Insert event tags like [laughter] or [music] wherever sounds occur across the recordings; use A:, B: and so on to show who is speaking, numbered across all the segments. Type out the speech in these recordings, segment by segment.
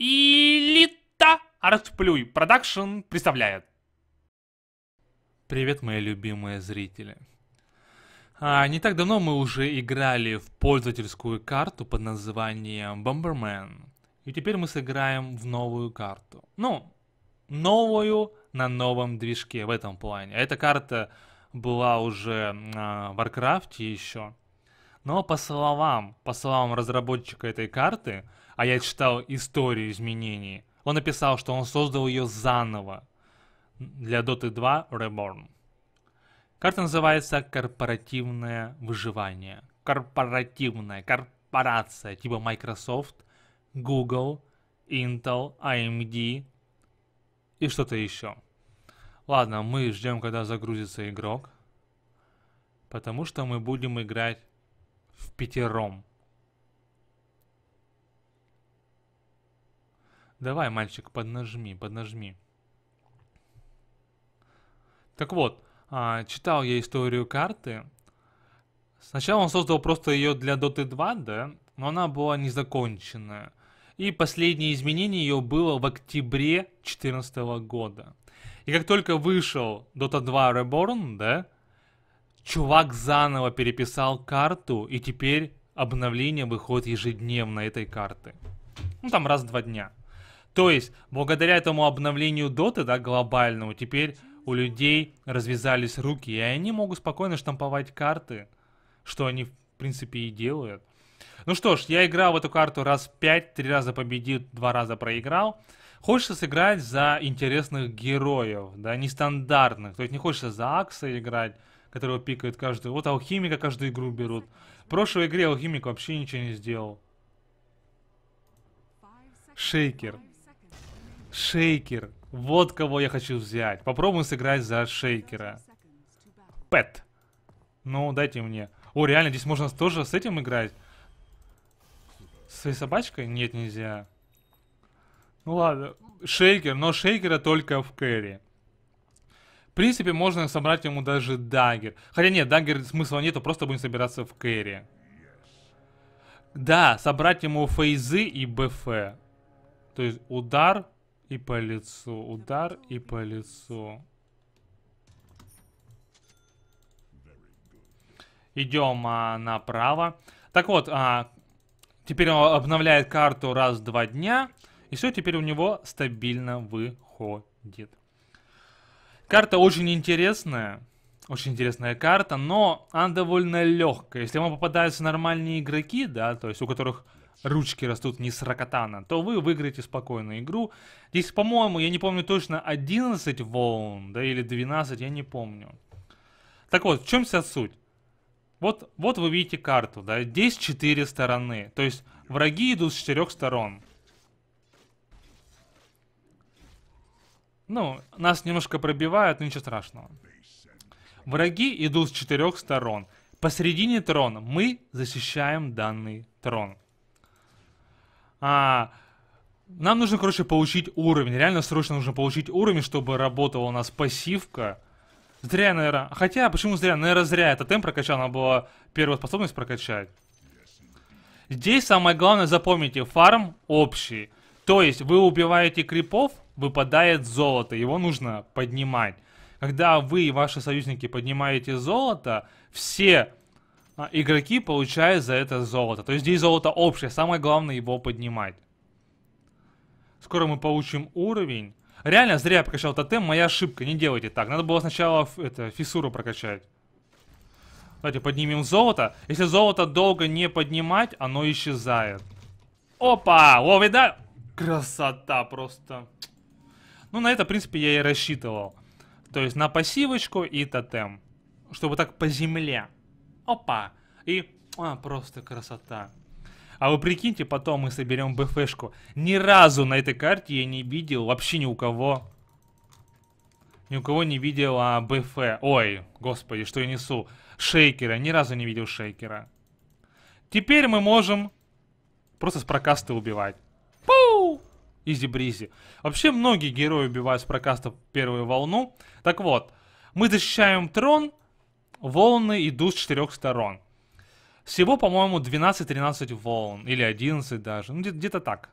A: Элита Артплюй Продакшн представляет. Привет, мои любимые зрители. А, не так давно мы уже играли в пользовательскую карту под названием Бомбермен, И теперь мы сыграем в новую карту. Ну, новую на новом движке в этом плане. Эта карта была уже а, в Warcraft еще. Но по словам, по словам разработчика этой карты, а я читал историю изменений. Он написал, что он создал ее заново для Dota 2 Reborn. Карта называется «Корпоративное выживание». Корпоративная, корпорация, типа Microsoft, Google, Intel, AMD и что-то еще. Ладно, мы ждем, когда загрузится игрок, потому что мы будем играть в пятером. Давай, мальчик, поднажми, поднажми. Так вот, а, читал я историю карты. Сначала он создал просто ее для Dota 2, да, но она была незаконченная. И последнее изменение ее было в октябре 2014 года. И как только вышел Dota 2 Reborn, да, чувак заново переписал карту, и теперь обновление выходит ежедневно этой карты. Ну там раз в два дня. То есть, благодаря этому обновлению Dota, да, глобальному, теперь у людей развязались руки, и они могут спокойно штамповать карты, что они, в принципе, и делают. Ну что ж, я играл в эту карту раз пять, три раза победил, два раза проиграл. Хочется сыграть за интересных героев, да, нестандартных. То есть не хочется за Акса играть, которого пикают каждую. Вот алхимика каждую игру берут. В прошлой игре алхимик вообще ничего не сделал. Шейкер. Шейкер. Вот кого я хочу взять. Попробуем сыграть за шейкера. Пэт. Ну, дайте мне. О, реально, здесь можно тоже с этим играть? С своей собачкой? Нет, нельзя. Ну ладно. Шейкер, но шейкера только в кэри. В принципе, можно собрать ему даже дагер. Хотя нет, дагер смысла нету, просто будем собираться в кэри. Да, собрать ему фейзы и БФ. То есть удар, и по лицу. Удар и по лицу. Идем а, направо. Так вот, а, теперь он обновляет карту раз в два дня. И все, теперь у него стабильно выходит. Карта очень интересная. Очень интересная карта, но она довольно легкая. Если вам попадаются нормальные игроки, да, то есть у которых ручки растут не с ракотана, то вы выиграете спокойно игру. Здесь, по-моему, я не помню точно, 11 волн, да, или 12, я не помню. Так вот, в чем вся суть? Вот, вот вы видите карту, да, здесь 4 стороны, то есть враги идут с 4 сторон. Ну, нас немножко пробивают, но ничего страшного. Враги идут с четырех сторон. Посередине трона мы защищаем данный трон. А, нам нужно, короче, получить уровень. Реально срочно нужно получить уровень, чтобы работала у нас пассивка. Зря, наверное. Хотя, почему зря? Наверное, зря это темп прокачал. Надо было первую способность прокачать. Здесь самое главное, запомните, фарм общий. То есть, вы убиваете крипов, выпадает золото. Его нужно поднимать. Когда вы и ваши союзники поднимаете золото, все а игроки получают за это золото. То есть здесь золото общее, самое главное его поднимать. Скоро мы получим уровень. Реально, зря я прокачал тотем, моя ошибка, не делайте так. Надо было сначала это, фиссуру прокачать. Давайте поднимем золото. Если золото долго не поднимать, оно исчезает. Опа! О, да, Красота просто. Ну, на это, в принципе, я и рассчитывал. То есть на пассивочку и тотем. Чтобы так по земле опа. И а, просто красота. А вы прикиньте, потом мы соберем БФшку. Ни разу на этой карте я не видел вообще ни у кого. Ни у кого не видел а, БФ. Ой, господи, что я несу. Шейкера. Ни разу не видел шейкера. Теперь мы можем просто с прокаста убивать. Пу! Изи-бризи. Вообще, многие герои убивают с прокаста первую волну. Так вот, мы защищаем трон, Волны идут с четырех сторон. Всего, по-моему, 12-13 волн. Или 11 даже. Ну, где-то так.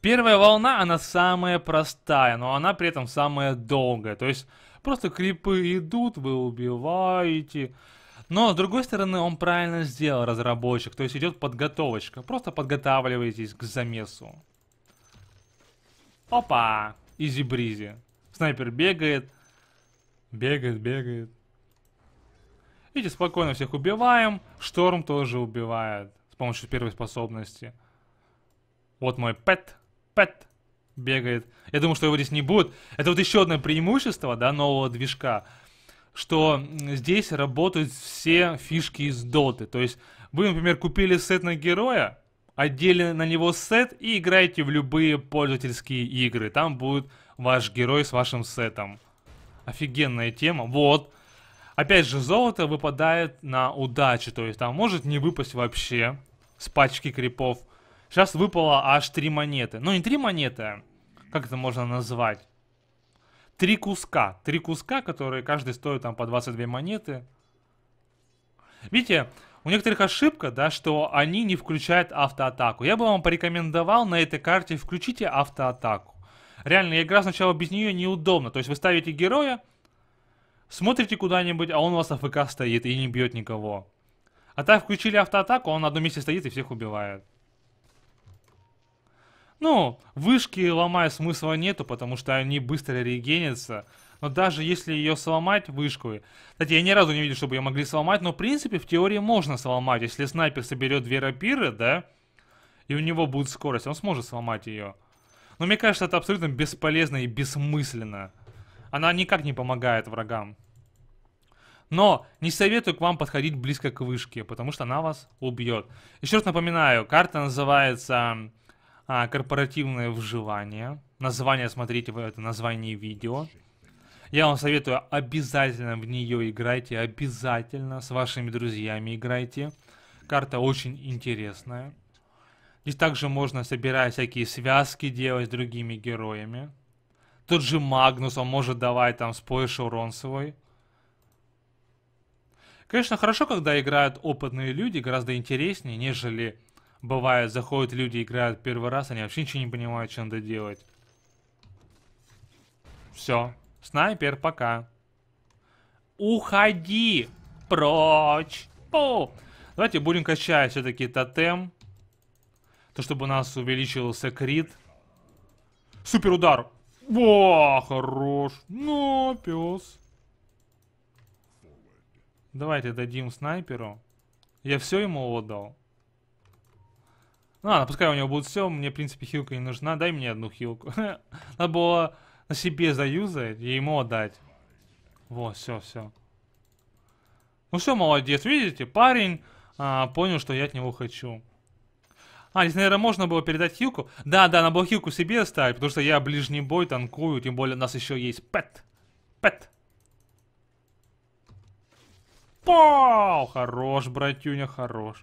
A: Первая волна, она самая простая, но она при этом самая долгая. То есть, просто крипы идут, вы убиваете. Но, с другой стороны, он правильно сделал, разработчик. То есть, идет подготовочка. Просто подготавливаетесь к замесу. Опа! Изи-бризи. Снайпер бегает. Бегает, бегает. Видите, спокойно всех убиваем. Шторм тоже убивает с помощью первой способности. Вот мой пэт, пэт бегает. Я думаю, что его здесь не будет. Это вот еще одно преимущество, да, нового движка, что здесь работают все фишки из доты. То есть вы, например, купили сет на героя, отдельно на него сет и играете в любые пользовательские игры. Там будет ваш герой с вашим сетом. Офигенная тема. Вот. Опять же, золото выпадает на удачу, то есть там может не выпасть вообще с пачки крипов. Сейчас выпало аж три монеты. Ну, не три монеты, а как это можно назвать? Три куска. Три куска, которые каждый стоит там по 22 монеты. Видите, у некоторых ошибка, да, что они не включают автоатаку. Я бы вам порекомендовал на этой карте включите автоатаку. Реально, игра сначала без нее неудобна. То есть вы ставите героя, Смотрите куда-нибудь, а он у вас АФК стоит и не бьет никого. А так включили автоатаку, а он на одном месте стоит и всех убивает. Ну, вышки ломая смысла нету, потому что они быстро регенятся. Но даже если ее сломать, вышку... Кстати, я ни разу не видел, чтобы ее могли сломать, но в принципе в теории можно сломать. Если снайпер соберет две рапиры, да, и у него будет скорость, он сможет сломать ее. Но мне кажется, это абсолютно бесполезно и бессмысленно. Она никак не помогает врагам. Но не советую к вам подходить близко к вышке, потому что она вас убьет. Еще раз напоминаю, карта называется а, «Корпоративное вживание». Название смотрите в это название видео. Я вам советую обязательно в нее играйте, обязательно с вашими друзьями играйте. Карта очень интересная. Здесь также можно собирать всякие связки делать с другими героями. Тот же Магнус, он может давать там спойш урон свой. Конечно, хорошо, когда играют опытные люди, гораздо интереснее, нежели бывает, заходят люди, играют первый раз, они вообще ничего не понимают, что надо делать. Все. Снайпер, пока. Уходи! Прочь! Пу! Давайте будем качать все-таки тотем. То, чтобы у нас увеличился крит. Супер удар! Во, хорош. Ну, пес. Давайте дадим снайперу. Я все ему отдал. Ну ладно, пускай у него будет все. Мне, в принципе, хилка не нужна. Дай мне одну хилку. [laughs] Надо было на себе заюзать и ему отдать. Вот, все, все. Ну все, молодец. Видите, парень а, понял, что я от него хочу. А, здесь, наверное, можно было передать хилку. Да, да, на было хилку себе оставить, потому что я ближний бой танкую, тем более у нас еще есть пэт. Пэт. Пау! Хорош, братюня, хорош.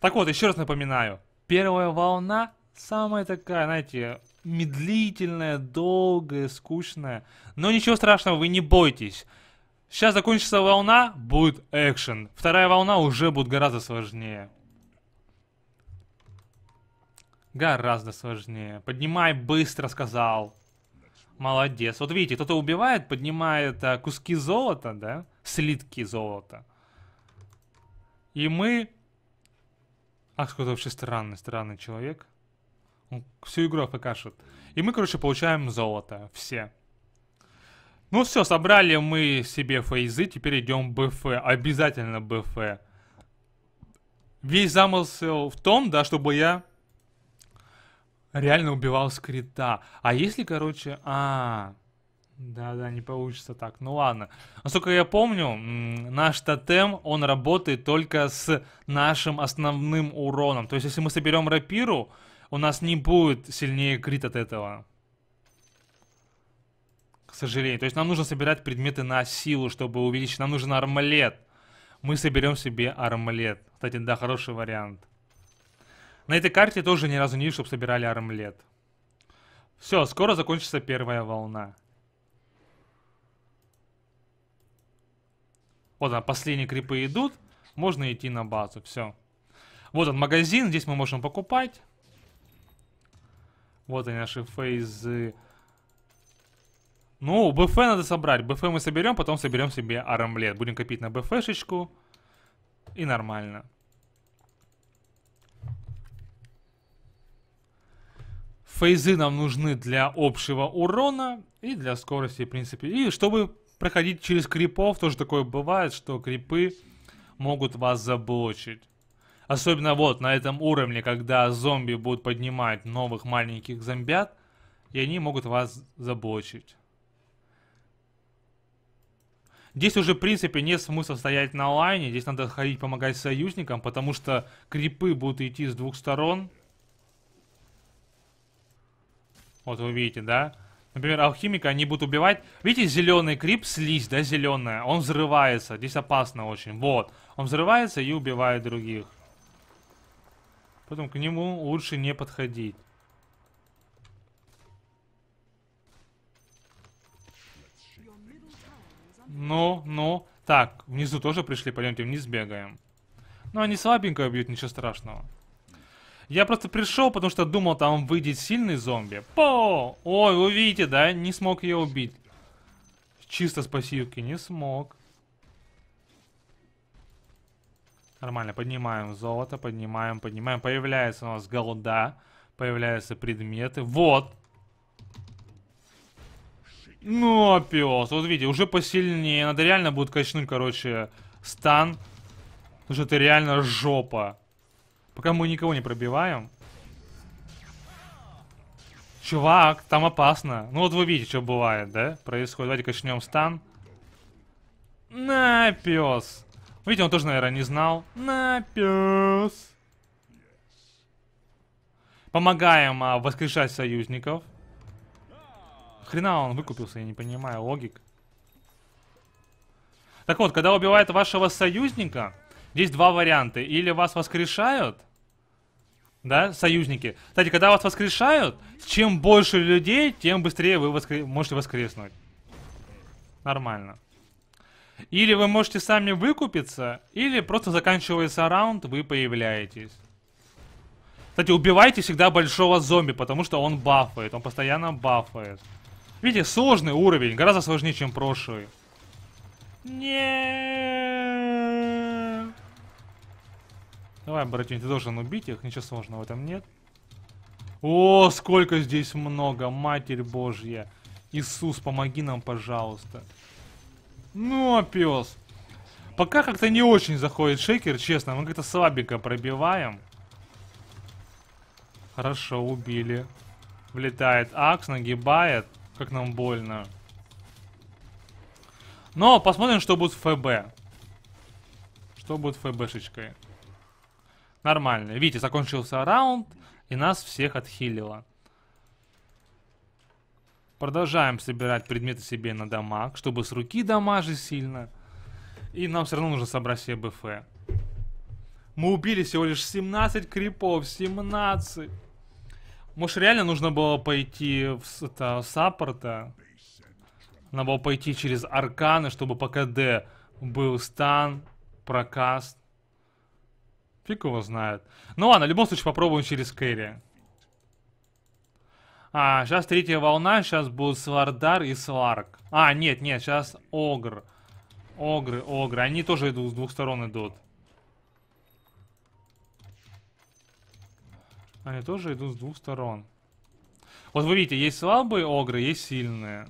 A: Так вот, еще раз напоминаю. Первая волна самая такая, знаете, медлительная, долгая, скучная. Но ничего страшного, вы не бойтесь. Сейчас закончится волна, будет экшен. Вторая волна уже будет гораздо сложнее. Гораздо сложнее. Поднимай быстро, сказал. Молодец. Вот видите, кто-то убивает, поднимает а, куски золота, да? Слитки золота. И мы... Ах, какой-то вообще странный, странный человек. Он всю игру покажет. И мы, короче, получаем золото. Все. Ну все, собрали мы себе фейзы. Теперь идем БФ. Обязательно БФ. Весь замысел в том, да, чтобы я Реально убивал скрита. А если, короче... А, да-да, не получится так. Ну ладно. Насколько я помню, наш тотем, он работает только с нашим основным уроном. То есть, если мы соберем рапиру, у нас не будет сильнее крит от этого. К сожалению. То есть, нам нужно собирать предметы на силу, чтобы увеличить. Нам нужен армалет. Мы соберем себе армалет. Кстати, да, хороший вариант. На этой карте тоже ни разу не вижу, чтобы собирали армлет. Все, скоро закончится первая волна. Вот он, последние крипы идут. Можно идти на базу, все. Вот он, магазин, здесь мы можем покупать. Вот они, наши фейзы. Ну, БФ надо собрать. БФ мы соберем, потом соберем себе армлет. Будем копить на БФшечку. И нормально. Фейзы нам нужны для общего урона и для скорости, в принципе. И чтобы проходить через крипов, тоже такое бывает, что крипы могут вас заблочить. Особенно вот на этом уровне, когда зомби будут поднимать новых маленьких зомбят, и они могут вас заблочить. Здесь уже, в принципе, нет смысла стоять на лайне. Здесь надо ходить помогать союзникам, потому что крипы будут идти с двух сторон. Вот вы видите, да? Например, алхимика они будут убивать. Видите, зеленый крип, слизь, да, зеленая. Он взрывается. Здесь опасно очень. Вот. Он взрывается и убивает других. Поэтому к нему лучше не подходить. Ну, ну. Так, внизу тоже пришли. Пойдемте вниз бегаем. Но ну, они слабенько бьют, ничего страшного. Я просто пришел, потому что думал, там выйдет сильный зомби. По! Ой, увидите, да? Не смог ее убить. Чисто с пассивки не смог. Нормально, поднимаем золото, поднимаем, поднимаем. Появляется у нас голда, появляются предметы. Вот! Ну, пес, вот видите, уже посильнее. Надо реально будет качнуть, короче, стан. Потому что это реально жопа. Пока мы никого не пробиваем. Чувак, там опасно. Ну вот вы видите, что бывает, да? Происходит. Давайте качнем стан. На, пес. Видите, он тоже, наверное, не знал. На, пес. Помогаем а, воскрешать союзников. Хрена он выкупился, я не понимаю, логик. Так вот, когда убивает вашего союзника, Здесь два варианта. Или вас воскрешают, да, союзники. Кстати, когда вас воскрешают, чем больше людей, тем быстрее вы воскре... можете воскреснуть. Нормально. Или вы можете сами выкупиться, или просто заканчивается раунд, вы появляетесь. Кстати, убивайте всегда большого зомби, потому что он бафает, он постоянно бафает. Видите, сложный уровень, гораздо сложнее, чем прошлый. Нет. Давай, братень, ты должен убить их, ничего сложного в этом нет. О, сколько здесь много, Матерь Божья. Иисус, помоги нам, пожалуйста. Ну, а пес. Пока как-то не очень заходит шейкер, честно. Мы как-то слабенько пробиваем. Хорошо, убили. Влетает Акс, нагибает. Как нам больно. Но посмотрим, что будет в ФБ. Что будет ФБшечкой. Нормально. Видите, закончился раунд, и нас всех отхилило. Продолжаем собирать предметы себе на дамаг, чтобы с руки дамажи сильно. И нам все равно нужно собрать себе БФ. Мы убили всего лишь 17 крипов, 17. Может реально нужно было пойти в, это, саппорта? Надо было пойти через арканы, чтобы по КД был стан, прокаст. Фиг его знает. Ну ладно, в любом случае попробуем через Кэрри. А, сейчас третья волна, сейчас будут Свардар и Сварк. А, нет, нет, сейчас Огр. Огры, Огры. Они тоже идут, с двух сторон идут. Они тоже идут с двух сторон. Вот вы видите, есть слабые Огры, есть сильные.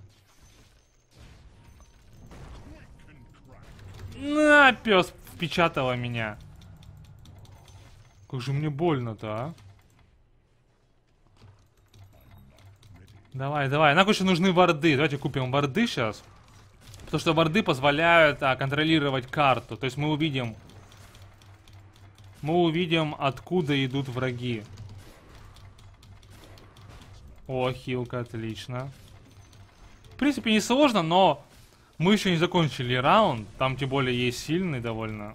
A: На, пес впечатала меня. Как же мне больно-то, а? Давай, давай. Нам еще нужны варды. Давайте купим варды сейчас. Потому что варды позволяют а, контролировать карту. То есть мы увидим... Мы увидим, откуда идут враги. О, хилка, отлично. В принципе, не сложно, но мы еще не закончили раунд. Там, тем более, есть сильный довольно.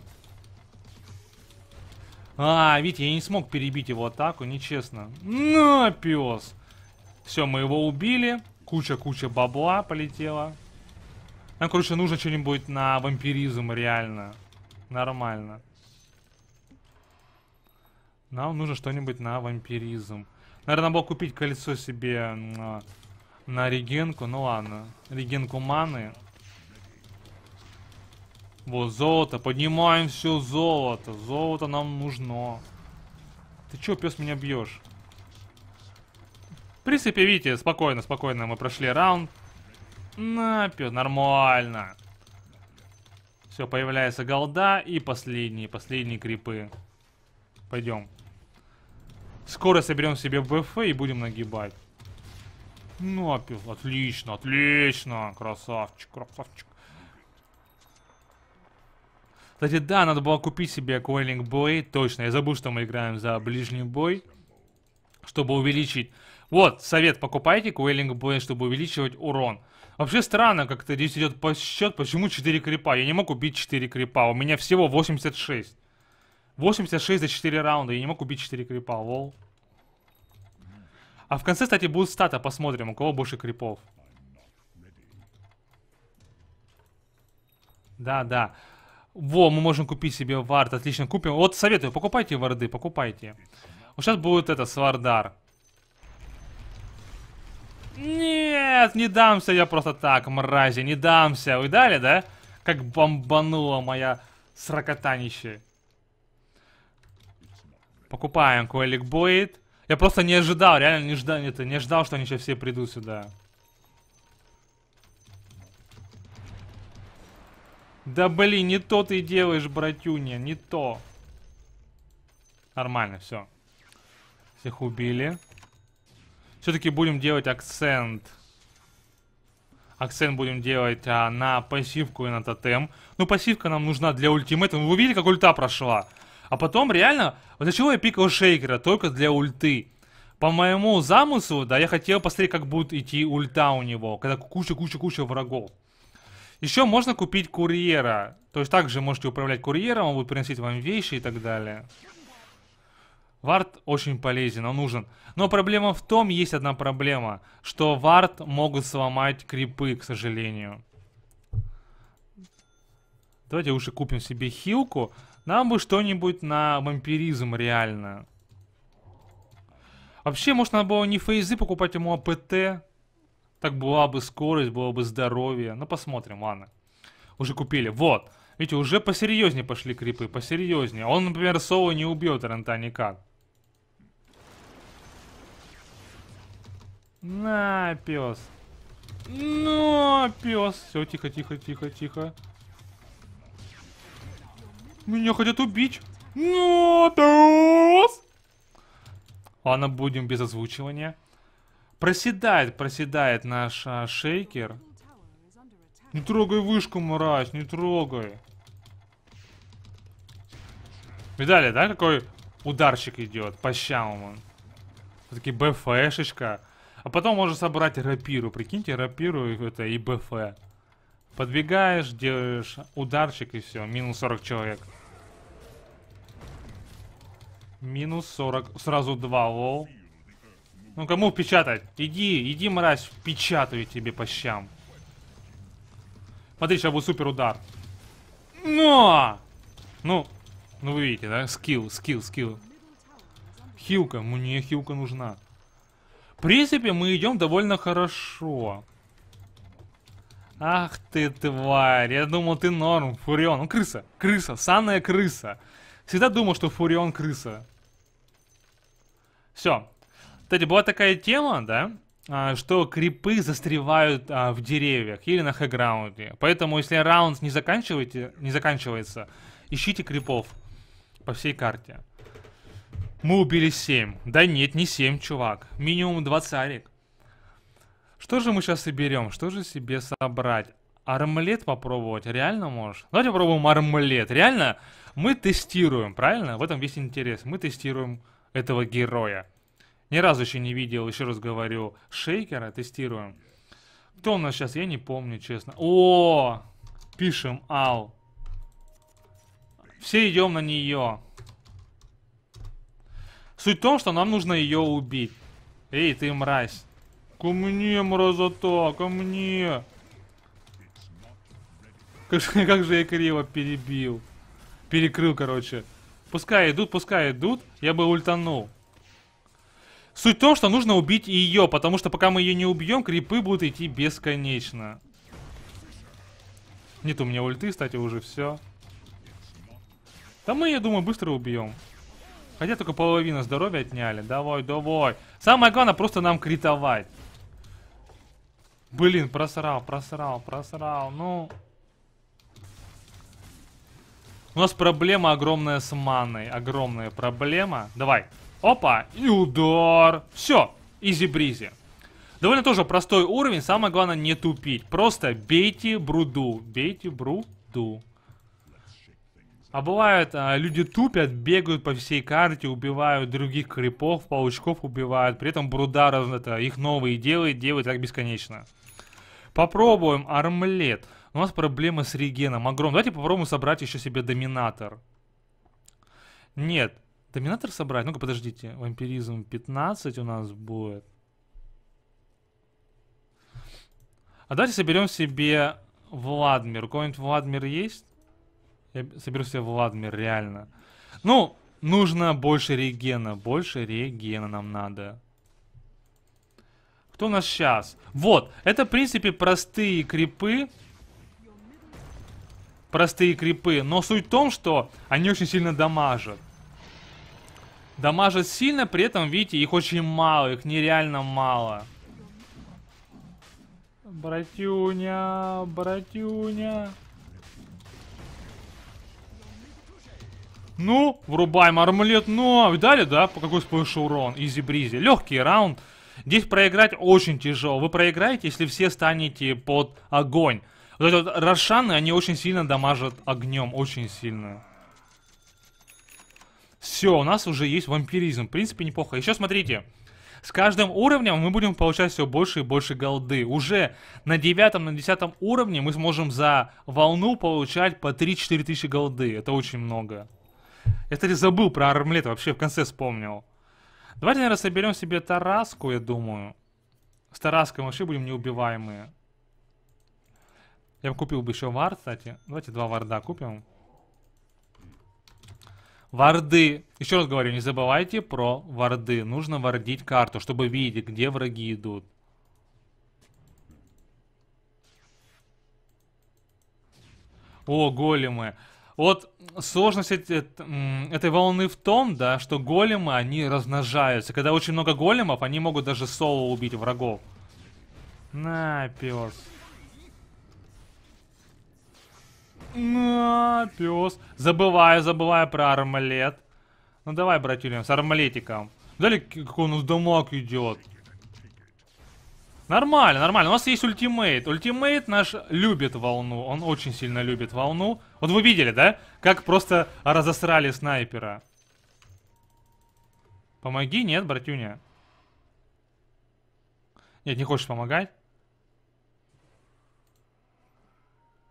A: А, видите, я не смог перебить его атаку, нечестно. На, пес. Все, мы его убили. Куча-куча бабла полетела. Нам, ну, короче, нужно что-нибудь на вампиризм, реально. Нормально. Нам нужно что-нибудь на вампиризм. Наверное, надо было купить кольцо себе на, на регенку. Ну ладно. Регенку маны. Вот, золото, поднимаем все золото. Золото нам нужно. Ты че пес меня бьешь? В принципе, видите, спокойно, спокойно мы прошли раунд. На, пё, нормально. Все, появляется голда и последние, последние крипы. Пойдем. Скоро соберем себе БФ и будем нагибать. Ну, а, отлично, отлично. Красавчик, красавчик. Кстати, да, надо было купить себе Coiling Boy, точно. Я забыл, что мы играем за ближний бой, чтобы увеличить... Вот, совет, покупайте Coiling Boy, чтобы увеличивать урон. Вообще странно, как-то здесь идет по счет, почему 4 крипа? Я не мог убить 4 крипа, у меня всего 86. 86 за 4 раунда, я не мог убить 4 крипа, Вол. А в конце, кстати, будет стата, посмотрим, у кого больше крипов. Да, да. Во, мы можем купить себе вард, отлично, купим. Вот советую, покупайте варды, покупайте. Вот сейчас будет это, свардар. Нет, не дамся я просто так, мрази, не дамся. Вы дали, да? Как бомбанула моя сракотанище. Покупаем Коэлик Бойт. Я просто не ожидал, реально не ждал, это, не ждал, что они сейчас все придут сюда. Да блин, не то ты делаешь, братюня, не то. Нормально, все. Всех убили. Все-таки будем делать акцент. Акцент будем делать а, на пассивку и на тотем. Ну, пассивка нам нужна для ультимета. Вы видели, как ульта прошла? А потом, реально, вот для чего я пикал шейкера? Только для ульты. По моему замыслу, да, я хотел посмотреть, как будет идти ульта у него. Когда куча-куча-куча врагов. Еще можно купить курьера. То есть также можете управлять курьером, он будет приносить вам вещи и так далее. Вард очень полезен, он нужен. Но проблема в том, есть одна проблема, что вард могут сломать крипы, к сожалению. Давайте лучше купим себе хилку. Нам бы что-нибудь на вампиризм реально. Вообще, может, надо было не фейзы покупать а ему АПТ. Так была бы скорость, было бы здоровье. Ну, посмотрим, ладно. Уже купили. Вот. Видите, уже посерьезнее пошли крипы, посерьезнее. Он, например, соло не убьет Рента никак. На, пес. На, ну, пес. Все, тихо, тихо, тихо, тихо. Меня хотят убить. ну пес. Ладно, будем без озвучивания. Проседает, проседает наш а, шейкер. Не трогай вышку, мразь, не трогай. Видали, да, какой ударчик идет по щам он. Все-таки БФшечка. А потом можно собрать рапиру. Прикиньте, рапиру это и БФ. Подбегаешь, делаешь ударчик и все. Минус 40 человек. Минус 40. Сразу 2 лол. Ну кому печатать? Иди, иди, мразь, печатаю тебе по щам. Смотри, сейчас будет супер удар. Но! Ну, ну вы видите, да? Скилл, скилл, скилл. Хилка, мне хилка нужна. В принципе, мы идем довольно хорошо. Ах ты тварь, я думал ты норм, Фурион. Ну крыса, крыса, санная крыса. Всегда думал, что Фурион крыса. Все, кстати, была такая тема, да, а, что крипы застревают а, в деревьях или на хэграунде. Поэтому, если раунд не, заканчиваете, не заканчивается, ищите крипов по всей карте. Мы убили 7. Да нет, не 7, чувак. Минимум 20. Что же мы сейчас соберем? Что же себе собрать? Армлет попробовать? Реально можешь? Давайте попробуем армлет. Реально? Мы тестируем, правильно? В этом весь интерес. Мы тестируем этого героя. Ни разу еще не видел, еще раз говорю, шейкера. Тестируем. Кто у нас сейчас? Я не помню, честно. О, пишем ал. Все идем на нее. Суть в том, что нам нужно ее убить. Эй, ты мразь. Ко мне, мразота, ко мне. Как же, как же я криво перебил. Перекрыл, короче. Пускай идут, пускай идут. Я бы ультанул. Суть в том, что нужно убить ее, потому что пока мы ее не убьем, крипы будут идти бесконечно. Нет у меня ульты, кстати, уже все. Да мы, я думаю, быстро убьем. Хотя только половина здоровья отняли. Давай, давай. Самое главное, просто нам критовать. Блин, просрал, просрал, просрал. Ну... У нас проблема огромная с маной. Огромная проблема. Давай. Опа, и удар. Все, изи-бризи. Довольно тоже простой уровень, самое главное не тупить. Просто бейте бруду, бейте бруду. А бывают а, люди тупят, бегают по всей карте, убивают других крипов, паучков убивают. При этом бруда это, их новые делает, делает так бесконечно. Попробуем армлет. У нас проблемы с регеном огромные. Давайте попробуем собрать еще себе доминатор. Нет, Доминатор собрать? Ну-ка, подождите. Вампиризм 15 у нас будет. А давайте соберем себе Владмир. У кого-нибудь Владмир есть? Я соберу себе Владмир, реально. Ну, нужно больше регена. Больше регена нам надо. Кто у нас сейчас? Вот, это, в принципе, простые крипы. Простые крипы. Но суть в том, что они очень сильно дамажат. Дамажит сильно, при этом, видите, их очень мало, их нереально мало. Братюня, братюня. Ну, врубаем армлет, но ну, а видали, да, по какой сплэшу урон, изи-бризи. Легкий раунд. Здесь проиграть очень тяжело. Вы проиграете, если все станете под огонь. Вот эти вот Рошаны, они очень сильно дамажат огнем, очень сильно. Все, у нас уже есть вампиризм. В принципе, неплохо. Еще смотрите. С каждым уровнем мы будем получать все больше и больше голды. Уже на девятом, на десятом уровне мы сможем за волну получать по 3-4 тысячи голды. Это очень много. Я, кстати, забыл про армлет, вообще в конце вспомнил. Давайте, наверное, соберем себе Тараску, я думаю. С Тараской вообще будем неубиваемые. Я бы купил бы еще вар, кстати. Давайте два варда купим. Варды. Еще раз говорю, не забывайте про варды. Нужно вардить карту, чтобы видеть, где враги идут. О, големы. Вот сложность этой волны в том, да, что големы, они размножаются. Когда очень много големов, они могут даже соло убить врагов. На, перс. На, пес. Забываю, забываю про армалет. Ну давай, братюлем, с армалетиком. Дали, какой у нас дамаг идет. Нормально, нормально. У нас есть ультимейт. Ультимейт наш любит волну. Он очень сильно любит волну. Вот вы видели, да? Как просто разосрали снайпера. Помоги, нет, братюня? Нет, не хочешь помогать?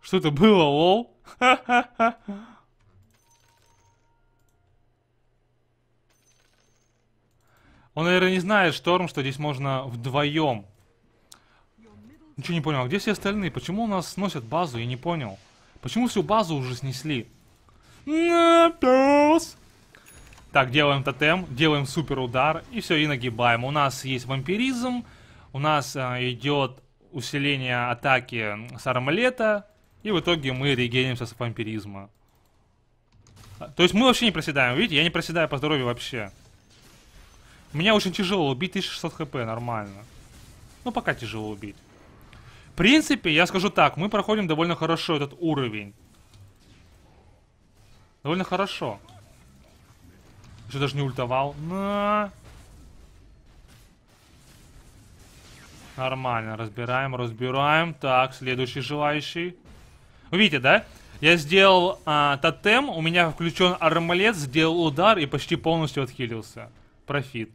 A: Что это было, лол? [laughs] Он, наверное, не знает, Шторм, что здесь можно вдвоем. Ничего не понял. Где все остальные? Почему у нас сносят базу? Я не понял. Почему всю базу уже снесли? На, Так, делаем тотем, делаем супер удар и все, и нагибаем. У нас есть вампиризм, у нас э, а, идет усиление атаки с армалета, и в итоге мы регенимся с вампиризма. А, то есть мы вообще не проседаем, видите? Я не проседаю по здоровью вообще. Меня очень тяжело убить, 1600 хп, нормально. Ну, пока тяжело убить. В принципе, я скажу так, мы проходим довольно хорошо этот уровень. Довольно хорошо. Еще даже не ультовал. На. Нормально, разбираем, разбираем. Так, следующий желающий. Вы видите, да? Я сделал а, тотем, у меня включен армалет, сделал удар и почти полностью отхилился. Профит.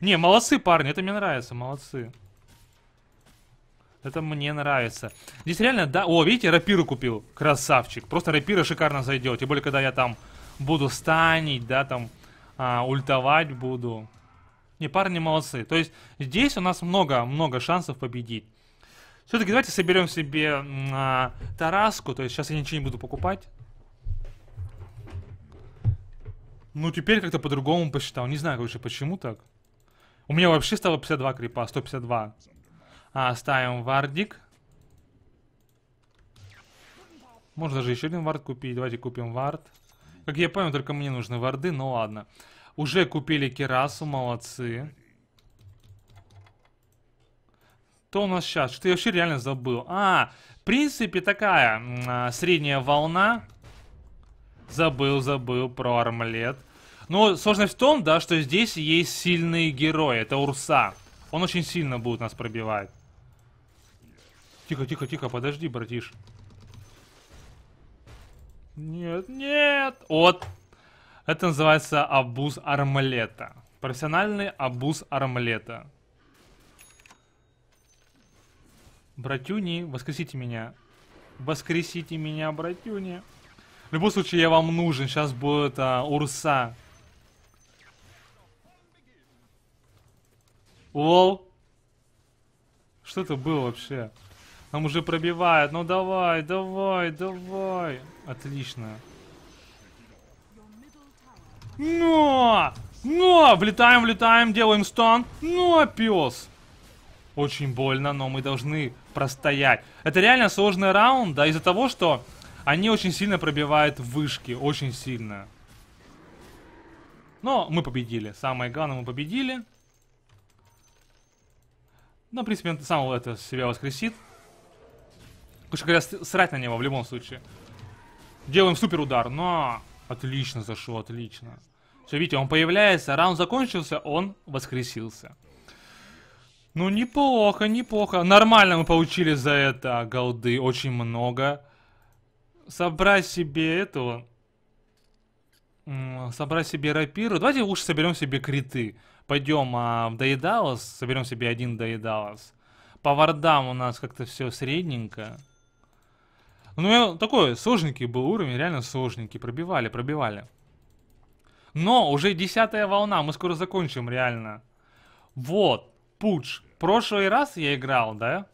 A: Не, молодцы, парни, это мне нравится, молодцы. Это мне нравится. Здесь реально, да... О, видите, рапиру купил. Красавчик. Просто рапира шикарно зайдет. Тем более, когда я там буду станить, да, там а, ультовать буду. Не, парни молодцы. То есть здесь у нас много-много шансов победить. Все-таки давайте соберем себе а, Тараску. То есть сейчас я ничего не буду покупать. Ну, теперь как-то по-другому посчитал. Не знаю, короче, почему так. У меня вообще стало 52 крипа, 152. А, а, ставим вардик. Можно даже еще один вард купить. Давайте купим вард. Как я понял, только мне нужны варды, но ладно. Уже купили керасу, молодцы. Кто у нас сейчас? Что я вообще реально забыл? А, в принципе, такая а, средняя волна. Забыл, забыл про армлет. Но сложность в том, да, что здесь есть сильные герои. Это Урса. Он очень сильно будет нас пробивать. Тихо, тихо, тихо, подожди, братиш. Нет, нет. Вот. Это называется абуз армлета. Профессиональный абуз армлета. Братюни, воскресите меня. Воскресите меня, братюни. В любом случае, я вам нужен. Сейчас будет а, Урса. Лол. Что это было вообще? Нам уже пробивает. Ну давай, давай, давай. Отлично. Но! Но! Влетаем, влетаем, делаем стан. Но, пес! Очень больно, но мы должны простоять. Это реально сложный раунд, да, из-за того, что они очень сильно пробивают вышки, очень сильно. Но мы победили. Самое главное, мы победили. Ну, в принципе, он сам это себя воскресит. Короче говоря, срать на него в любом случае. Делаем супер удар. Но отлично зашел, отлично. Все, видите, он появляется, раунд закончился, он воскресился. Ну, неплохо, неплохо. Нормально мы получили за это голды. Очень много. Собрать себе этого... Собрать себе рапиру. Давайте лучше соберем себе криты. Пойдем а, в Доедалос. Соберем себе один Доедалос. По вардам у нас как-то все средненько. Ну, такой сложненький был уровень. Реально сложненький. Пробивали, пробивали. Но уже десятая волна. Мы скоро закончим, реально. Вот. Пудж. Прошлый раз я играл, да?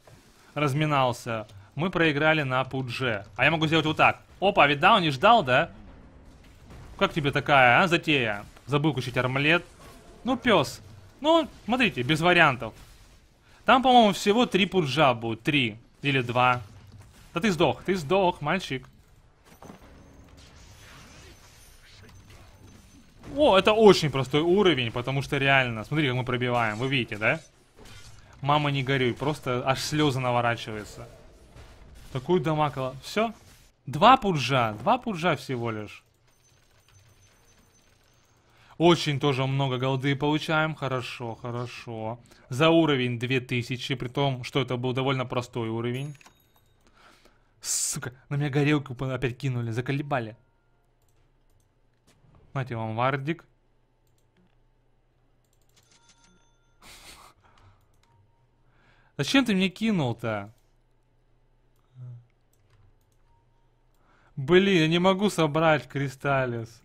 A: Разминался. Мы проиграли на Пудже. А я могу сделать вот так. Опа, а он не ждал, да? Как тебе такая, а, затея? Забыл кучить армлет. Ну, пес. Ну, смотрите, без вариантов. Там, по-моему, всего три пуджа будет. Три. Или два. Да ты сдох, ты сдох, мальчик. О, это очень простой уровень, потому что реально... Смотри, как мы пробиваем, вы видите, да? Мама, не горюй. Просто аж слезы наворачиваются. Такую дамакала. Все. Два пуржа, Два пуржа всего лишь. Очень тоже много голды получаем. Хорошо, хорошо. За уровень 2000, при том, что это был довольно простой уровень. Сука, на меня горелку опять кинули, заколебали. Знаете, вам вардик. Зачем ты мне кинул-то? Блин, я не могу собрать кристаллис.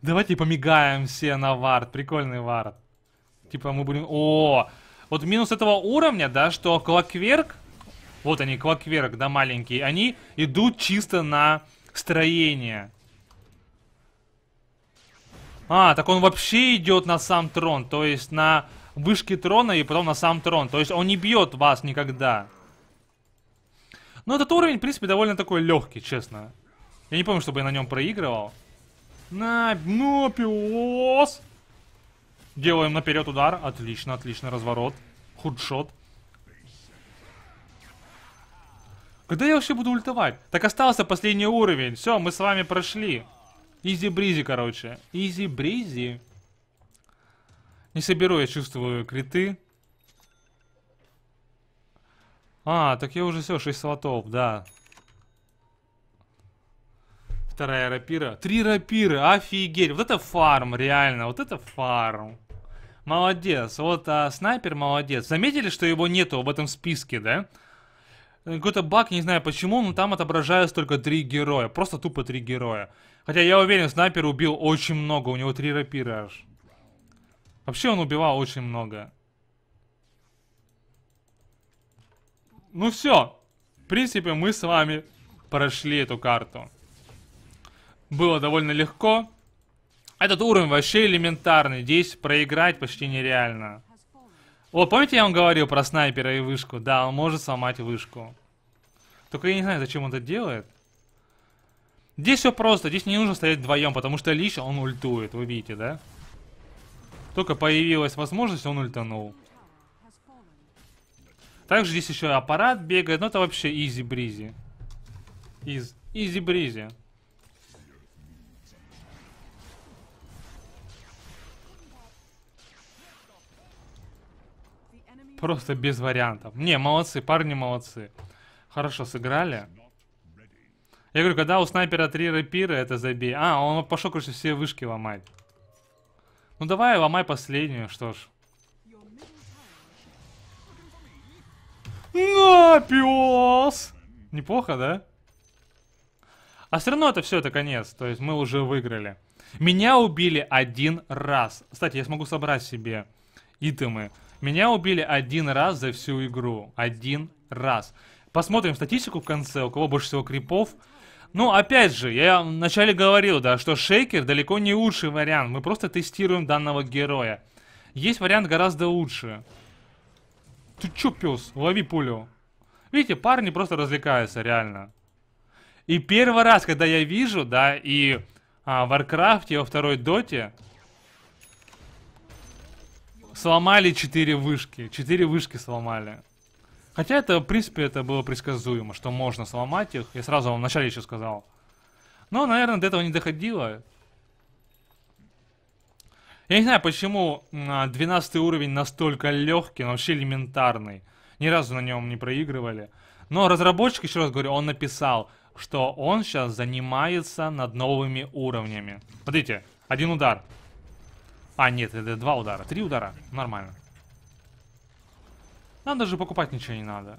A: Давайте помигаем все на вард. Прикольный вард. Типа мы будем... О! Вот минус этого уровня, да, что клокверк... Вот они, клокверк, да, маленькие. Они идут чисто на строение. А, так он вообще идет на сам трон. То есть на вышки трона и потом на сам трон. То есть он не бьет вас никогда. Но этот уровень, в принципе, довольно такой легкий, честно. Я не помню, чтобы я на нем проигрывал. На, ну, пес! Делаем наперед удар. Отлично, отлично, разворот. Худшот. Когда я вообще буду ультовать? Так остался последний уровень. Все, мы с вами прошли. Изи-бризи, короче. Изи-бризи. Не соберу, я чувствую, криты. А, так я уже все, 6 слотов, да. Вторая рапира. Три рапиры, офигеть. Вот это фарм, реально, вот это фарм. Молодец, вот а, снайпер молодец. Заметили, что его нету в этом списке, да? Какой-то баг, не знаю почему, но там отображаются только три героя. Просто тупо три героя. Хотя я уверен, снайпер убил очень много, у него три рапира аж. Вообще он убивал очень много. Ну все. В принципе, мы с вами прошли эту карту. Было довольно легко. Этот уровень вообще элементарный. Здесь проиграть почти нереально. О, помните, я вам говорил про снайпера и вышку? Да, он может сломать вышку. Только я не знаю, зачем он это делает. Здесь все просто. Здесь не нужно стоять вдвоем, потому что лично он ультует. Вы видите, да? Да. Только появилась возможность, он ультанул. Также здесь еще аппарат бегает, но это вообще изи-бризи. Из... Изи-бризи. Просто без вариантов. Не, молодцы, парни молодцы. Хорошо сыграли. Я говорю, когда у снайпера три рапира, это забей. А, он пошел, короче, все вышки ломать. Ну давай, ломай последнюю, что ж. На, пес! Неплохо, да? А все равно это все, это конец. То есть мы уже выиграли. Меня убили один раз. Кстати, я смогу собрать себе итемы. Меня убили один раз за всю игру. Один раз. Посмотрим статистику в конце, у кого больше всего крипов. Ну, опять же, я вначале говорил, да, что шейкер далеко не лучший вариант. Мы просто тестируем данного героя. Есть вариант гораздо лучше. Ты чё, пес? Лови пулю. Видите, парни просто развлекаются, реально. И первый раз, когда я вижу, да, и а, в Warcraft, и во второй доте, сломали 4 вышки. 4 вышки сломали. Хотя это, в принципе, это было предсказуемо, что можно сломать их. Я сразу вам вначале еще сказал. Но, наверное, до этого не доходило. Я не знаю, почему 12 а, уровень настолько легкий, но вообще элементарный. Ни разу на нем не проигрывали. Но разработчик, еще раз говорю, он написал, что он сейчас занимается над новыми уровнями. Смотрите, один удар. А, нет, это два удара. Три удара. Нормально. Нам даже покупать ничего не надо.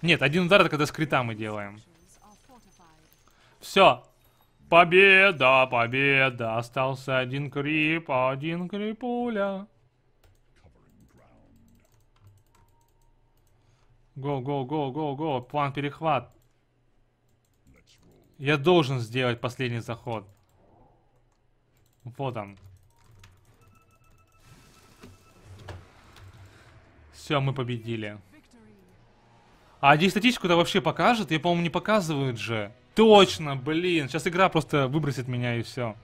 A: Нет, один удар это когда с мы делаем. Все. Победа, победа. Остался один крип, один крипуля. Го, го, го, го, го. План перехват. Я должен сделать последний заход. Вот он. Все, мы победили. А здесь статистику это вообще покажет? Я, по-моему, не показывают же. Точно, блин. Сейчас игра просто выбросит меня и все.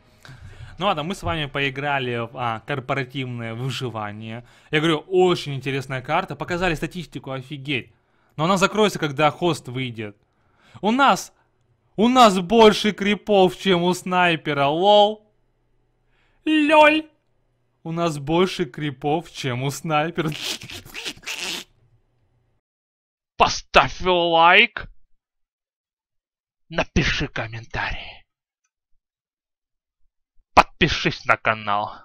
A: Ну ладно, мы с вами поиграли в а, корпоративное выживание. Я говорю, очень интересная карта. Показали статистику, офигеть. Но она закроется, когда хост выйдет. У нас... У нас больше крипов, чем у снайпера, лол. Лёль. У нас больше крипов, чем у снайпер. Поставь лайк. Напиши комментарий. Подпишись на канал.